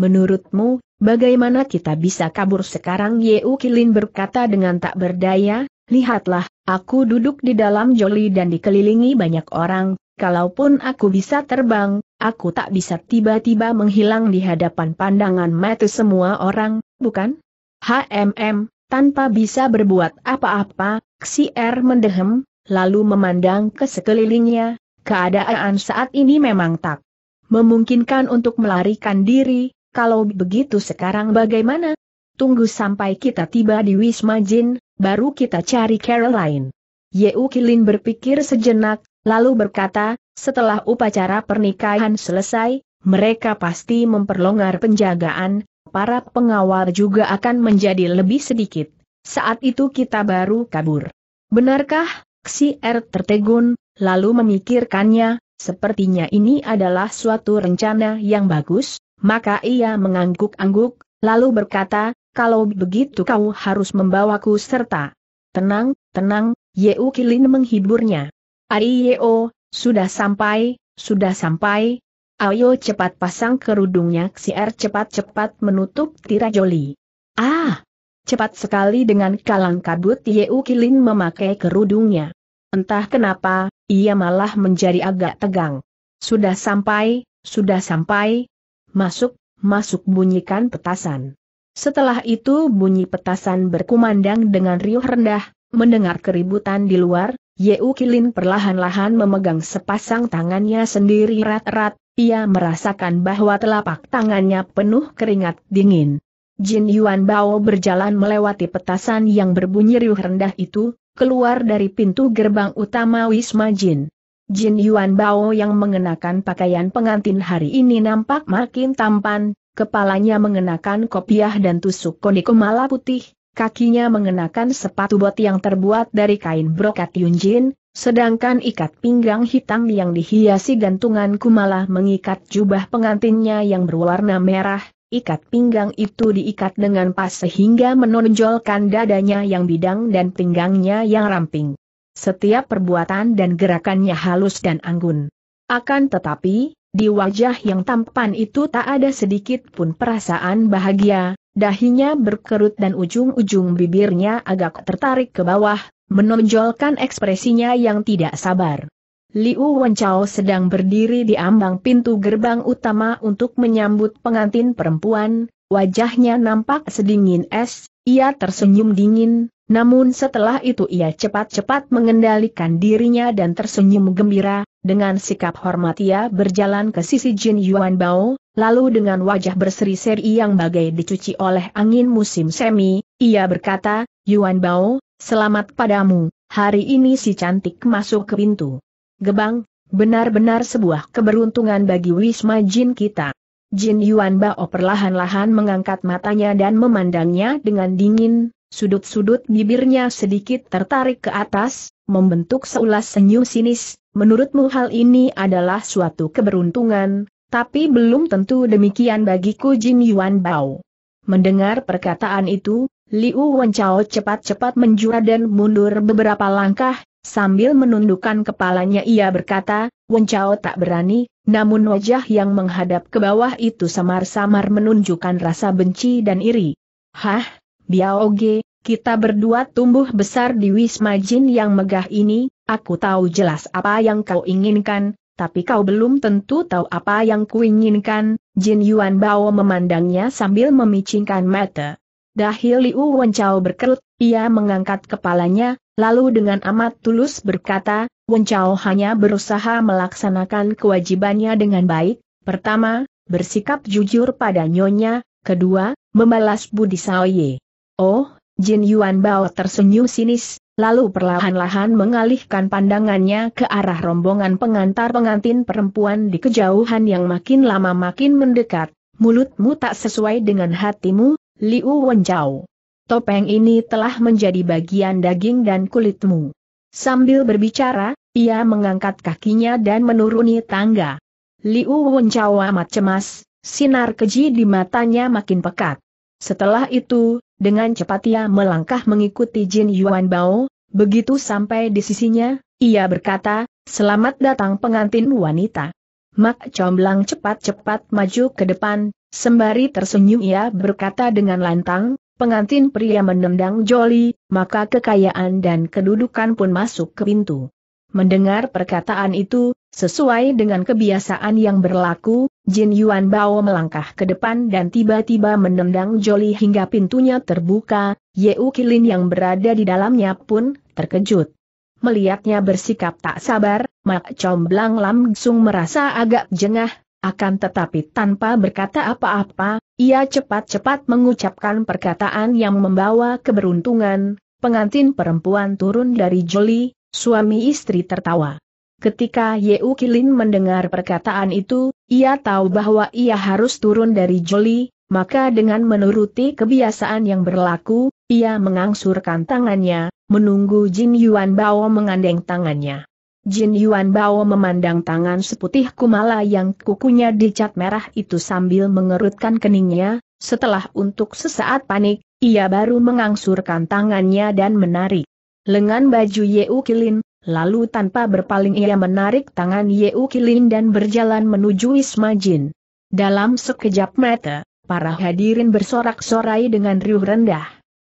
Menurutmu, bagaimana kita bisa kabur sekarang? Yeu Kilin berkata dengan tak berdaya, lihatlah, aku duduk di dalam joli dan dikelilingi banyak orang, kalaupun aku bisa terbang, aku tak bisa tiba-tiba menghilang di hadapan pandangan mata semua orang, bukan? HMM, tanpa bisa berbuat apa-apa, Si R mendehem, lalu memandang ke sekelilingnya, keadaan saat ini memang tak memungkinkan untuk melarikan diri, kalau begitu sekarang bagaimana? Tunggu sampai kita tiba di Wisma Jin, baru kita cari Caroline. Yeu Kilin berpikir sejenak, lalu berkata, setelah upacara pernikahan selesai, mereka pasti memperlonggar penjagaan, para pengawal juga akan menjadi lebih sedikit. Saat itu kita baru kabur. Benarkah? Si R er tertegun, lalu memikirkannya, sepertinya ini adalah suatu rencana yang bagus, maka ia mengangguk-angguk, lalu berkata, kalau begitu kau harus membawaku serta. Tenang, tenang, Yeu Kilin menghiburnya. Ari Yeo, sudah sampai, sudah sampai. Ayo cepat pasang kerudungnya Si R er cepat-cepat menutup tirajoli. Ah, Cepat sekali dengan kalang kabut Yeu Kilin memakai kerudungnya. Entah kenapa, ia malah menjadi agak tegang. Sudah sampai, sudah sampai. Masuk, masuk bunyikan petasan. Setelah itu bunyi petasan berkumandang dengan riuh rendah, mendengar keributan di luar, Yeu Kilin perlahan-lahan memegang sepasang tangannya sendiri rat-rat, ia merasakan bahwa telapak tangannya penuh keringat dingin. Jin Yuan Bao berjalan melewati petasan yang berbunyi riuh rendah itu, keluar dari pintu gerbang utama Wisma Jin. Jin Yuan Bao yang mengenakan pakaian pengantin hari ini nampak makin tampan, kepalanya mengenakan kopiah dan tusuk konikumala kemala putih, kakinya mengenakan sepatu bot yang terbuat dari kain brokat Yunjin, sedangkan ikat pinggang hitam yang dihiasi gantungan kumala mengikat jubah pengantinnya yang berwarna merah, Ikat pinggang itu diikat dengan pas sehingga menonjolkan dadanya yang bidang dan pinggangnya yang ramping. Setiap perbuatan dan gerakannya halus dan anggun. Akan tetapi, di wajah yang tampan itu tak ada sedikit pun perasaan bahagia, dahinya berkerut dan ujung-ujung bibirnya agak tertarik ke bawah, menonjolkan ekspresinya yang tidak sabar. Liu Wenchao sedang berdiri di ambang pintu gerbang utama untuk menyambut pengantin perempuan, wajahnya nampak sedingin es, ia tersenyum dingin, namun setelah itu ia cepat-cepat mengendalikan dirinya dan tersenyum gembira, dengan sikap hormat ia berjalan ke sisi Jin Yuan Bao, lalu dengan wajah berseri-seri yang bagai dicuci oleh angin musim semi, ia berkata, Yuan Bao, selamat padamu, hari ini si cantik masuk ke pintu. Gebang, benar-benar sebuah keberuntungan bagi Wisma Jin kita. Jin Yuan Bao perlahan-lahan mengangkat matanya dan memandangnya dengan dingin, sudut-sudut bibirnya sedikit tertarik ke atas, membentuk seulas senyum sinis, menurutmu hal ini adalah suatu keberuntungan, tapi belum tentu demikian bagiku Jin Yuan Bao. Mendengar perkataan itu, Liu Wenchao cepat-cepat menjura dan mundur beberapa langkah, Sambil menundukkan kepalanya ia berkata, Wen Chao tak berani, namun wajah yang menghadap ke bawah itu samar-samar menunjukkan rasa benci dan iri. Hah, Biaoge, kita berdua tumbuh besar di Wisma Jin yang megah ini, aku tahu jelas apa yang kau inginkan, tapi kau belum tentu tahu apa yang kuinginkan, Jin Yuan Bao memandangnya sambil memicingkan mata. Dahil Liu Chao berkerut, ia mengangkat kepalanya, Lalu dengan amat tulus berkata, Wen Chao hanya berusaha melaksanakan kewajibannya dengan baik, pertama, bersikap jujur pada nyonya, kedua, membalas budi Saoye. Oh, Jin Yuan Bao tersenyum sinis, lalu perlahan-lahan mengalihkan pandangannya ke arah rombongan pengantar pengantin perempuan di kejauhan yang makin lama makin mendekat, mulutmu tak sesuai dengan hatimu, Liu Wen Chao topeng ini telah menjadi bagian daging dan kulitmu. Sambil berbicara, ia mengangkat kakinya dan menuruni tangga. Liu Wenchao amat cemas, sinar keji di matanya makin pekat. Setelah itu, dengan cepat ia melangkah mengikuti Jin Yuan Bao, begitu sampai di sisinya, ia berkata, selamat datang pengantin wanita. Mak Comblang cepat-cepat maju ke depan, sembari tersenyum ia berkata dengan lantang, pengantin pria menendang joli, maka kekayaan dan kedudukan pun masuk ke pintu. Mendengar perkataan itu, sesuai dengan kebiasaan yang berlaku, Jin Yuan Bao melangkah ke depan dan tiba-tiba menendang joli hingga pintunya terbuka, U Kilin yang berada di dalamnya pun terkejut. Melihatnya bersikap tak sabar, Mak Comblang langsung merasa agak jengah, akan tetapi tanpa berkata apa-apa, ia cepat-cepat mengucapkan perkataan yang membawa keberuntungan, pengantin perempuan turun dari joli, suami istri tertawa. Ketika Yeu Kilin mendengar perkataan itu, ia tahu bahwa ia harus turun dari joli, maka dengan menuruti kebiasaan yang berlaku, ia mengangsurkan tangannya, menunggu Jin Yuan Bao mengandeng tangannya. Jin Yuan Bao memandang tangan seputih kumala yang kukunya dicat merah itu sambil mengerutkan keningnya, setelah untuk sesaat panik, ia baru mengangsurkan tangannya dan menarik lengan baju Yeu Kilin, lalu tanpa berpaling ia menarik tangan Yeu Kilin dan berjalan menuju Isma Jin. Dalam sekejap mata, para hadirin bersorak-sorai dengan riuh rendah.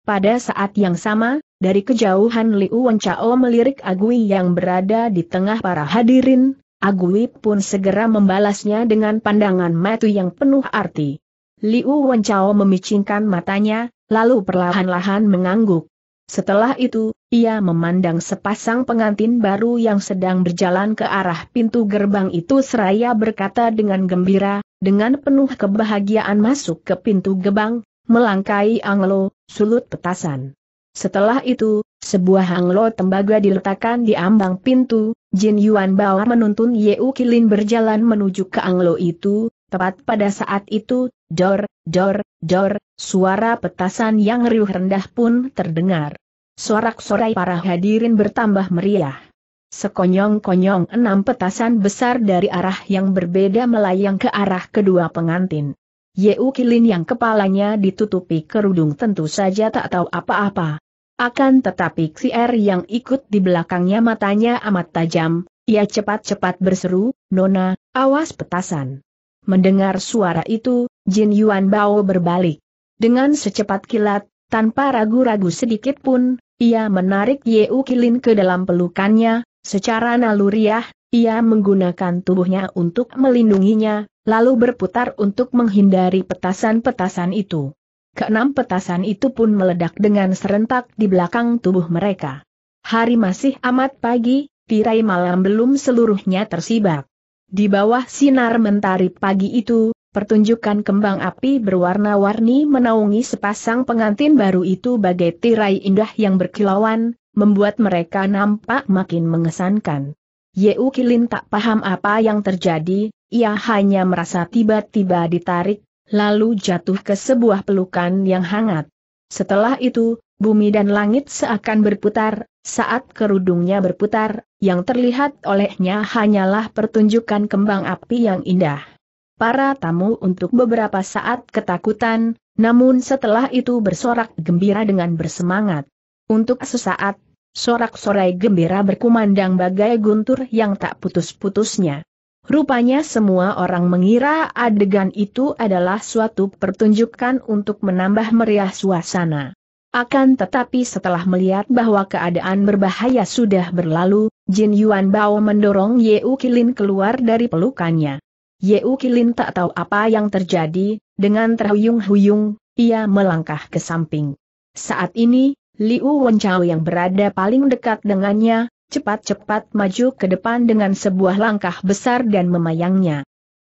Pada saat yang sama, dari kejauhan Liu Wencao melirik Agui yang berada di tengah para hadirin, Agui pun segera membalasnya dengan pandangan matu yang penuh arti. Liu Wencao memicingkan matanya, lalu perlahan-lahan mengangguk. Setelah itu, ia memandang sepasang pengantin baru yang sedang berjalan ke arah pintu gerbang itu seraya berkata dengan gembira, dengan penuh kebahagiaan masuk ke pintu gerbang, melangkai anglo, sulut petasan. Setelah itu, sebuah hanglo tembaga diletakkan di ambang pintu, Jin Yuan Bao menuntun U Kilin berjalan menuju ke anglo itu, tepat pada saat itu, dor, dor, dor, suara petasan yang riuh rendah pun terdengar. Sorak-sorai para hadirin bertambah meriah. Sekonyong-konyong enam petasan besar dari arah yang berbeda melayang ke arah kedua pengantin. Yeu Kilin yang kepalanya ditutupi kerudung tentu saja tak tahu apa-apa. Akan tetapi Xier yang ikut di belakangnya matanya amat tajam, ia cepat-cepat berseru, Nona, awas petasan. Mendengar suara itu, Jin Yuan Bao berbalik. Dengan secepat kilat, tanpa ragu-ragu sedikit pun, ia menarik Yeu Kilin ke dalam pelukannya, secara naluriah, ia menggunakan tubuhnya untuk melindunginya, lalu berputar untuk menghindari petasan-petasan itu. Keenam petasan itu pun meledak dengan serentak di belakang tubuh mereka. Hari masih amat pagi, tirai malam belum seluruhnya tersibak. Di bawah sinar mentari pagi itu, pertunjukan kembang api berwarna-warni menaungi sepasang pengantin baru itu bagai tirai indah yang berkilauan, membuat mereka nampak makin mengesankan. Yeu Kilin tak paham apa yang terjadi, ia hanya merasa tiba-tiba ditarik, lalu jatuh ke sebuah pelukan yang hangat. Setelah itu, bumi dan langit seakan berputar, saat kerudungnya berputar, yang terlihat olehnya hanyalah pertunjukan kembang api yang indah. Para tamu untuk beberapa saat ketakutan, namun setelah itu bersorak gembira dengan bersemangat. Untuk sesaat, sorak-sorai gembira berkumandang bagai guntur yang tak putus-putusnya. Rupanya semua orang mengira adegan itu adalah suatu pertunjukan untuk menambah meriah suasana. Akan tetapi setelah melihat bahwa keadaan berbahaya sudah berlalu, Jin Yuan Bao mendorong Ye Kilin keluar dari pelukannya. Ye Kilin tak tahu apa yang terjadi, dengan terhuyung-huyung, ia melangkah ke samping. Saat ini, Liu Wenchao yang berada paling dekat dengannya, cepat-cepat maju ke depan dengan sebuah langkah besar dan memayangnya.